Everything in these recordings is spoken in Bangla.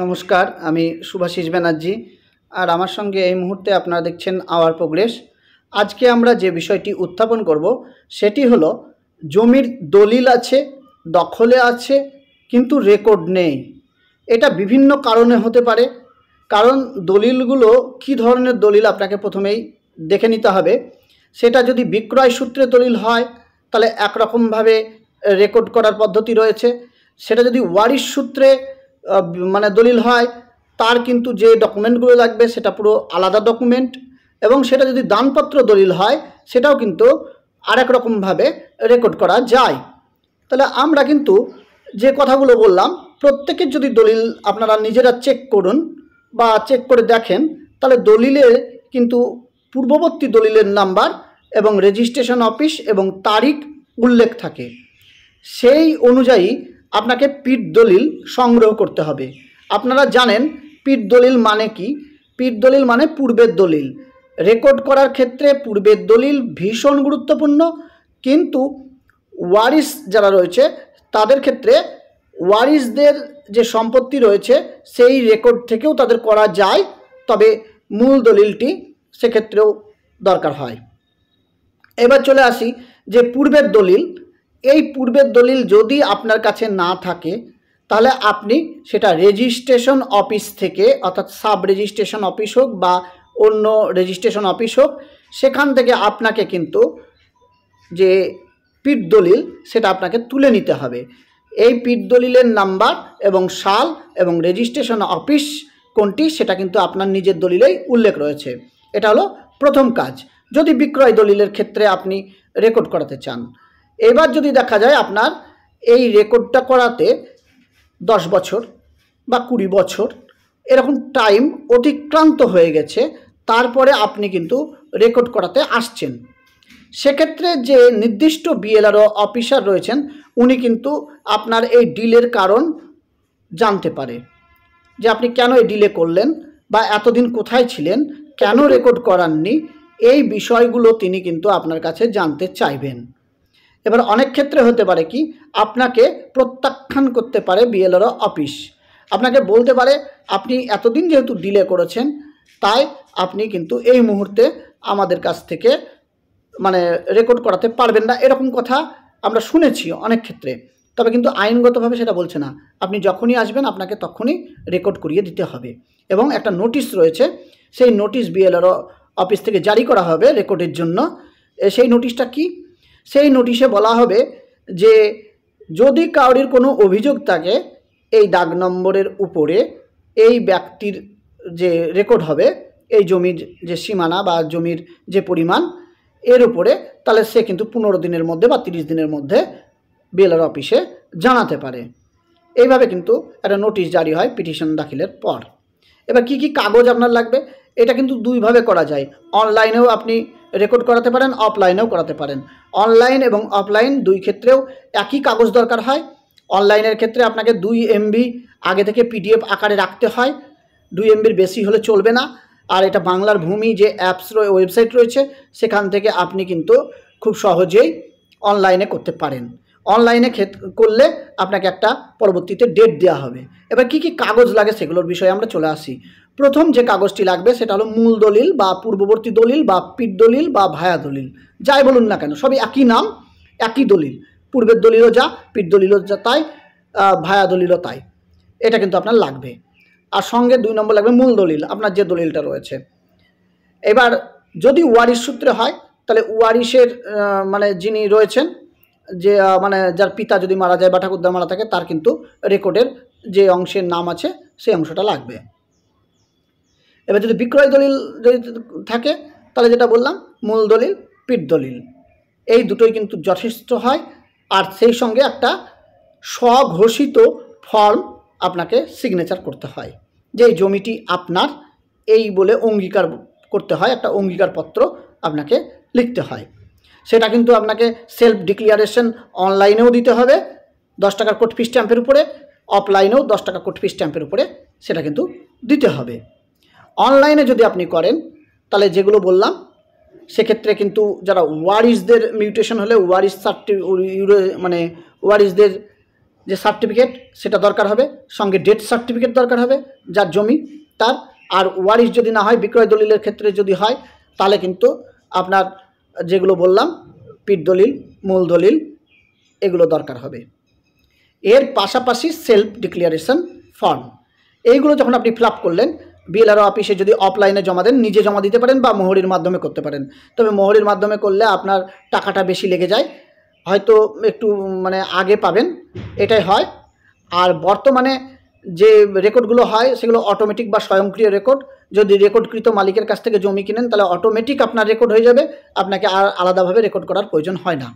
নমস্কার আমি সুভাষিস ব্যানার্জি আর আমার সঙ্গে এই মুহূর্তে আপনারা দেখছেন আওয়ার প্রোগ্রেস আজকে আমরা যে বিষয়টি উত্থাপন করব সেটি হলো জমির দলিল আছে দখলে আছে কিন্তু রেকর্ড নেই এটা বিভিন্ন কারণে হতে পারে কারণ দলিলগুলো কি ধরনের দলিল আপনাকে প্রথমেই দেখে নিতে হবে সেটা যদি বিক্রয় সূত্রে দলিল হয় তাহলে একরকমভাবে রেকর্ড করার পদ্ধতি রয়েছে সেটা যদি ওয়ারিশ সূত্রে মানে দলিল হয় তার কিন্তু যে ডকুমেন্টগুলো লাগবে সেটা পুরো আলাদা ডকুমেন্ট এবং সেটা যদি দানপত্র দলিল হয় সেটাও কিন্তু আরেক রকমভাবে রেকর্ড করা যায় তাহলে আমরা কিন্তু যে কথাগুলো বললাম প্রত্যেকের যদি দলিল আপনারা নিজেরা চেক করুন বা চেক করে দেখেন তাহলে দলিলে কিন্তু পূর্ববর্তী দলিলের নাম্বার এবং রেজিস্ট্রেশন অফিস এবং তারিখ উল্লেখ থাকে সেই অনুযায়ী আপনাকে পিঠ দলিল সংগ্রহ করতে হবে আপনারা জানেন পিঠ দলিল মানে কি পিঠ দলিল মানে পূর্বের দলিল রেকর্ড করার ক্ষেত্রে পূর্বের দলিল ভীষণ গুরুত্বপূর্ণ কিন্তু ওয়ারিস যারা রয়েছে তাদের ক্ষেত্রে ওয়ারিসদের যে সম্পত্তি রয়েছে সেই রেকর্ড থেকেও তাদের করা যায় তবে মূল দলিলটি সেক্ষেত্রেও দরকার হয় এবার চলে আসি যে পূর্বের দলিল এই পূর্বের দলিল যদি আপনার কাছে না থাকে তাহলে আপনি সেটা রেজিস্ট্রেশন অফিস থেকে অর্থাৎ সাব রেজিস্ট্রেশন অফিস হোক বা অন্য রেজিস্ট্রেশন অফিস হোক সেখান থেকে আপনাকে কিন্তু যে পিট দলিল সেটা আপনাকে তুলে নিতে হবে এই পিট দলিলের নাম্বার এবং সাল এবং রেজিস্ট্রেশন অফিস কোনটি সেটা কিন্তু আপনার নিজের দলিলেই উল্লেখ রয়েছে এটা হলো প্রথম কাজ যদি বিক্রয় দলিলের ক্ষেত্রে আপনি রেকর্ড করাতে চান এবার যদি দেখা যায় আপনার এই রেকর্ডটা করাতে দশ বছর বা কুড়ি বছর এরকম টাইম অতিক্রান্ত হয়ে গেছে তারপরে আপনি কিন্তু রেকর্ড করাতে আসছেন সেক্ষেত্রে যে নির্দিষ্ট বিএলআরও অফিসার রয়েছেন উনি কিন্তু আপনার এই ডিলের কারণ জানতে পারে যে আপনি কেন এই ডিলে করলেন বা এতদিন কোথায় ছিলেন কেন রেকর্ড করাননি এই বিষয়গুলো তিনি কিন্তু আপনার কাছে জানতে চাইবেন এবার অনেক ক্ষেত্রে হতে পারে কি আপনাকে প্রত্যাখ্যান করতে পারে বিএলআরও অফিস আপনাকে বলতে পারে আপনি এতদিন যেহেতু ডিলে করেছেন তাই আপনি কিন্তু এই মুহূর্তে আমাদের কাছ থেকে মানে রেকর্ড করাতে পারবেন না এরকম কথা আমরা শুনেছি অনেক ক্ষেত্রে তবে কিন্তু আইনগতভাবে সেটা বলছে না আপনি যখনই আসবেন আপনাকে তখনই রেকর্ড করিয়ে দিতে হবে এবং একটা নোটিশ রয়েছে সেই নোটিশ বিএলআর অফিস থেকে জারি করা হবে রেকর্ডের জন্য সেই নোটিশটা কি সেই নোটিশে বলা হবে যে যদি কাউরির কোনো অভিযোগ থাকে এই ডাক নম্বরের উপরে এই ব্যক্তির যে রেকর্ড হবে এই জমির যে সীমানা বা জমির যে পরিমাণ এর উপরে তাহলে সে কিন্তু পনেরো দিনের মধ্যে বা তিরিশ দিনের মধ্যে বিএলআর অফিসে জানাতে পারে এইভাবে কিন্তু একটা নোটিশ জারি হয় পিটিশন দাখিলের পর এবার কি কি কাগজ আপনার লাগবে এটা কিন্তু দুইভাবে করা যায় অনলাইনেও আপনি রেকর্ড করাতে পারেন অফলাইনেও করাতে পারেন অনলাইন এবং অফলাইন দুই ক্ষেত্রেও একই কাগজ দরকার হয় অনলাইনের ক্ষেত্রে আপনাকে দুই এমবি আগে থেকে পিডিএফ আকারে রাখতে হয় দুই এমবির বেশি হলে চলবে না আর এটা বাংলার ভূমি যে অ্যাপস ওয়েবসাইট রয়েছে সেখান থেকে আপনি কিন্তু খুব সহজেই অনলাইনে করতে পারেন অনলাইনে করলে আপনাকে একটা পরবর্তীতে ডেট দেওয়া হবে এবার কি কি কাগজ লাগে সেগুলোর বিষয়ে আমরা চলে আসি প্রথম যে কাগজটি লাগবে সেটা হলো মূল দলিল বা পূর্ববর্তী দলিল বা পিট দলিল বা ভায়া দলিল যাই বলুন না কেন সবই একই নাম একই দলিল পূর্বের দলিলও যা পিট দলিলও যা তাই ভায়া দলিলও তাই এটা কিন্তু আপনার লাগবে আর সঙ্গে দুই নম্বর লাগবে মূল দলিল আপনার যে দলিলটা রয়েছে এবার যদি ওয়ারিশ সূত্রে হয় তাহলে ওয়ারিশের মানে যিনি রয়েছেন যে মানে যার পিতা যদি মারা যায় বা ঠাকুরদার মারা থাকে তার কিন্তু রেকর্ডের যে অংশের নাম আছে সেই অংশটা লাগবে এবার যদি বিক্রয় দলিল যদি থাকে তাহলে যেটা বললাম মূল দলিল পিঠ দলিল এই দুটোই কিন্তু যথেষ্ট হয় আর সেই সঙ্গে একটা স্বঘোষিত ফর্ম আপনাকে সিগনেচার করতে হয় যে জমিটি আপনার এই বলে অঙ্গীকার করতে হয় একটা অঙ্গীকারপত্র আপনাকে লিখতে হয় সেটা কিন্তু আপনাকে সেলফ ডিক্লিয়ারেশন অনলাইনেও দিতে হবে দশ টাকার কোট ফি স্ট্যাম্পের উপরে অফলাইনেও দশ টাকা কোট ফি স্ট্যাম্পের উপরে সেটা কিন্তু দিতে হবে অনলাইনে যদি আপনি করেন তাহলে যেগুলো বললাম সেক্ষেত্রে কিন্তু যারা ওয়ারিসদের মিউটেশন হলে ওয়ারিস সার্টি মানে ওয়ারিসদের যে সার্টিফিকেট সেটা দরকার হবে সঙ্গে ডেট সার্টিফিকেট দরকার হবে যার জমি তার আর ওয়ারিস যদি না হয় বিক্রয় দলিলের ক্ষেত্রে যদি হয় তাহলে কিন্তু আপনার যেগুলো বললাম পিঠ দলিল মূল দলিল এগুলো দরকার হবে এর পাশাপাশি সেলফ ডিক্লারেশন ফর্ম এইগুলো যখন আপনি ফিল করলেন বিএলআর অফিসে যদি অফলাইনে জমা দেন নিজে জমা দিতে পারেন বা মোহরির মাধ্যমে করতে পারেন তবে মোহরির মাধ্যমে করলে আপনার টাকাটা বেশি লেগে যায় হয়তো একটু মানে আগে পাবেন এটাই হয় আর বর্তমানে যে রেকর্ডগুলো হয় সেগুলো অটোমেটিক বা স্বয়ংক্রিয় রেকর্ড যদি রেকর্ডকৃত মালিকের কাছ থেকে জমি কিনেন তাহলে অটোমেটিক আপনার রেকর্ড হয়ে যাবে আপনাকে আর আলাদাভাবে রেকর্ড করার প্রয়োজন হয় না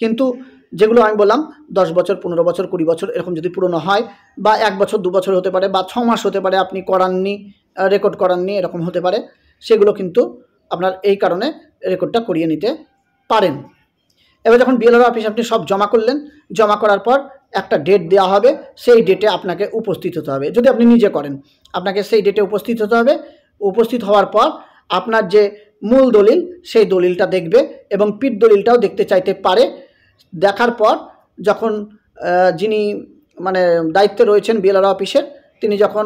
কিন্তু যেগুলো আমি বললাম দশ বছর পনেরো বছর কুড়ি বছর এরকম যদি পুরনো হয় বা এক বছর দু বছর হতে পারে বা ছ মাস হতে পারে আপনি করাননি রেকর্ড করাননি এরকম হতে পারে সেগুলো কিন্তু আপনার এই কারণে রেকর্ডটা করিয়ে নিতে পারেন এবার যখন বিএলআর অফিস আপনি সব জমা করলেন জমা করার পর একটা ডেট দেওয়া হবে সেই ডেটে আপনাকে উপস্থিত হতে হবে যদি আপনি নিজে করেন আপনাকে সেই ডেটে উপস্থিত হতে হবে উপস্থিত হওয়ার পর আপনার যে মূল দলিল সেই দলিলটা দেখবে এবং পিঠ দলিলটাও দেখতে চাইতে পারে দেখার পর যখন যিনি মানে দায়িত্বে রয়েছেন বিএলআর অফিসের তিনি যখন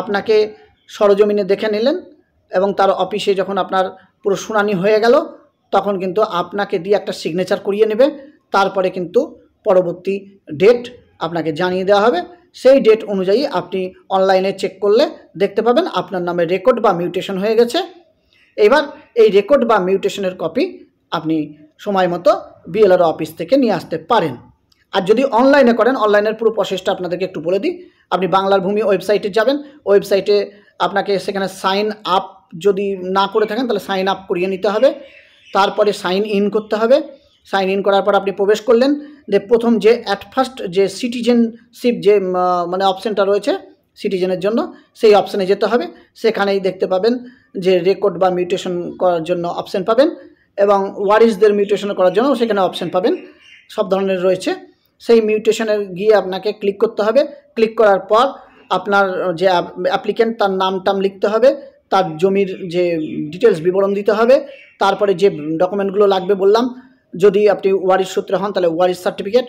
আপনাকে সরজমিনে দেখে নিলেন এবং তার অফিসে যখন আপনার পুরো শুনানি হয়ে গেল তখন কিন্তু আপনাকে দিয়ে একটা সিগনেচার করিয়ে নেবে তারপরে কিন্তু পরবর্তী ডেট আপনাকে জানিয়ে দেওয়া হবে সেই ডেট অনুযায়ী আপনি অনলাইনে চেক করলে দেখতে পাবেন আপনার নামে রেকর্ড বা মিউটেশন হয়ে গেছে এবার এই রেকর্ড বা মিউটেশনের কপি আপনি সময় মতো বিএলআর অফিস থেকে নিয়ে আসতে পারেন আর যদি অনলাইনে করেন অনলাইনের পুরো প্রসেসটা আপনাদেরকে একটু বলে দিই আপনি বাংলার ভূমি ওয়েবসাইটে যাবেন ওয়েবসাইটে আপনাকে সেখানে সাইন আপ যদি না করে থাকেন তাহলে সাইন আপ করিয়ে নিতে হবে তারপরে সাইন ইন করতে হবে সাইন ইন করার পর আপনি প্রবেশ করলেন প্রথম যে অ্যাট ফার্স্ট যে সিটিজেনশিপ যে মানে অপশানটা রয়েছে সিটিজেনের জন্য সেই অপশানে যেতে হবে সেখানেই দেখতে পাবেন যে রেকর্ড বা মিউটেশন করার জন্য অপশান পাবেন এবং ওয়ারিসদের মিউটেশন করার জন্য সেখানে অপশান পাবেন সব ধরনের রয়েছে সেই মিউটেশনে গিয়ে আপনাকে ক্লিক করতে হবে ক্লিক করার পর আপনার যে অ্যাপ্লিক্যান্ট তার নাম টাম লিখতে হবে তার জমির যে ডিটেলস বিবরণ দিতে হবে তারপরে যে ডকুমেন্টগুলো লাগবে বললাম যদি আপনি ওয়ারিস সূত্রে হন তাহলে ওয়ারিস সার্টিফিকেট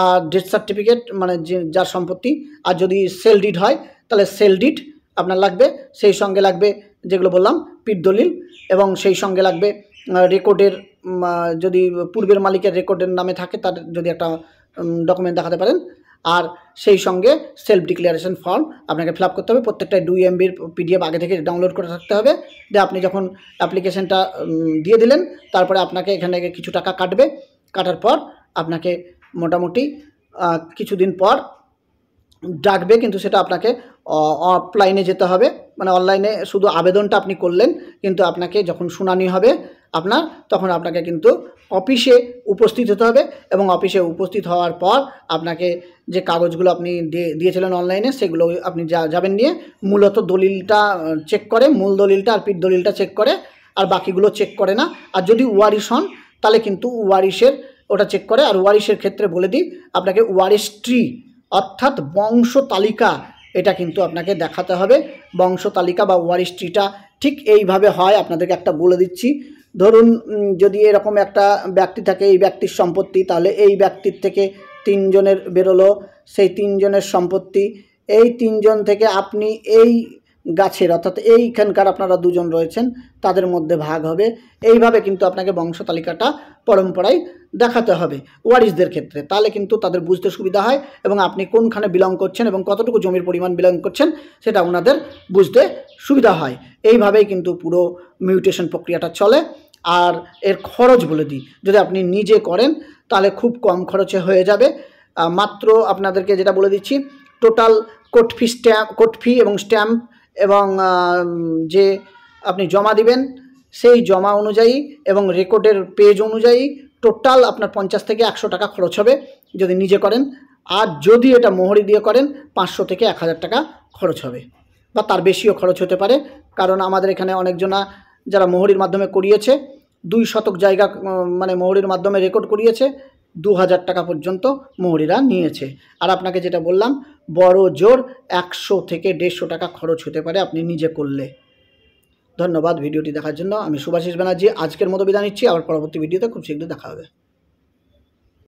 আর ডেথ সার্টিফিকেট মানে যার সম্পত্তি আর যদি সেল ডিড হয় তাহলে সেল ডিড আপনার লাগবে সেই সঙ্গে লাগবে যেগুলো বললাম পিট দলিল এবং সেই সঙ্গে লাগবে রেকর্ডের যদি পূর্বের মালিকের রেকর্ডের নামে থাকে তার যদি একটা ডকুমেন্ট দেখাতে পারেন আর সেই সঙ্গে সেলফ ডিক্লারেশন ফর্ম আপনাকে ফিল করতে হবে প্রত্যেকটা দুই এমবির পিডিএফ আগে থেকে ডাউনলোড করে থাকতে হবে দিয়ে আপনি যখন অ্যাপ্লিকেশানটা দিয়ে দিলেন তারপরে আপনাকে এখানে কিছু টাকা কাটবে কাটার পর আপনাকে মোটামুটি কিছুদিন পর ডাকবে কিন্তু সেটা আপনাকে অফলাইনে যেতে হবে মানে অনলাইনে শুধু আবেদনটা আপনি করলেন কিন্তু আপনাকে যখন শুনানি হবে আপনার তখন আপনাকে কিন্তু অফিসে উপস্থিত হতে হবে এবং অফিসে উপস্থিত হওয়ার পর আপনাকে যে কাগজগুলো আপনি দিয়েছিলেন অনলাইনে সেগুলো আপনি যা যাবেন নিয়ে মূলত দলিলটা চেক করে মূল দলিলটা আর পিঠ দলিলটা চেক করে আর বাকিগুলো চেক করে না আর যদি ওয়ারিশ হন তাহলে কিন্তু ওয়ারিশের ওটা চেক করে আর ওয়ারিশের ক্ষেত্রে বলে দিই আপনাকে ওয়ারিশ ট্রি অর্থাৎ বংশ তালিকা এটা কিন্তু আপনাকে দেখাতে হবে বংশ তালিকা বা ওয়ারিশ ট্রিটা ঠিক এইভাবে হয় আপনাদেরকে একটা বলে দিচ্ছি ধরুন যদি এরকম একটা ব্যক্তি থাকে এই ব্যক্তির সম্পত্তি তাহলে এই ব্যক্তির থেকে তিনজনের বেরোলো সেই তিনজনের সম্পত্তি এই তিনজন থেকে আপনি এই গাছের অর্থাৎ এইখানকার আপনারা দুজন রয়েছেন তাদের মধ্যে ভাগ হবে এইভাবে কিন্তু আপনাকে বংশ তালিকাটা পরম্পরায় দেখাতে হবে ওয়ারিসদের ক্ষেত্রে তাহলে কিন্তু তাদের বুঝতে সুবিধা হয় এবং আপনি কোনখানে বিলং করছেন এবং কতটুকু জমির পরিমাণ বিলং করছেন সেটা ওনাদের বুঝতে সুবিধা হয় এইভাবেই কিন্তু পুরো মিউটেশন প্রক্রিয়াটা চলে আর এর খরচ বলে দিই যদি আপনি নিজে করেন তাহলে খুব কম খরচে হয়ে যাবে মাত্র আপনাদেরকে যেটা বলে দিচ্ছি total court fee stamp court fee এবং স্ট্যাম্প এবং যে আপনি জমা দিবেন সেই জমা অনুযায়ী এবং রেকর্ডের পেজ অনুযায়ী টোটাল আপনার পঞ্চাশ থেকে একশো টাকা খরচ হবে যদি নিজে করেন আর যদি এটা মোহরি দিয়ে করেন পাঁচশো থেকে এক হাজার টাকা খরচ হবে বা তার বেশিও খরচ হতে পারে কারণ আমাদের এখানে অনেকজনা যারা মোহরির মাধ্যমে করিয়েছে দুই শতক জায়গা মানে মৌরির মাধ্যমে রেকর্ড করিয়েছে দু হাজার টাকা পর্যন্ত মৌরিরা নিয়েছে আর আপনাকে যেটা বললাম বড় জোর একশো থেকে দেড়শো টাকা খরচ হতে পারে আপনি নিজে করলে ধন্যবাদ ভিডিওটি দেখার জন্য আমি সুভাষিস ব্যানার্জি আজকের মতো বিদায় নিচ্ছি আবার পরবর্তী ভিডিওতে খুব শীঘ্রই দেখা হবে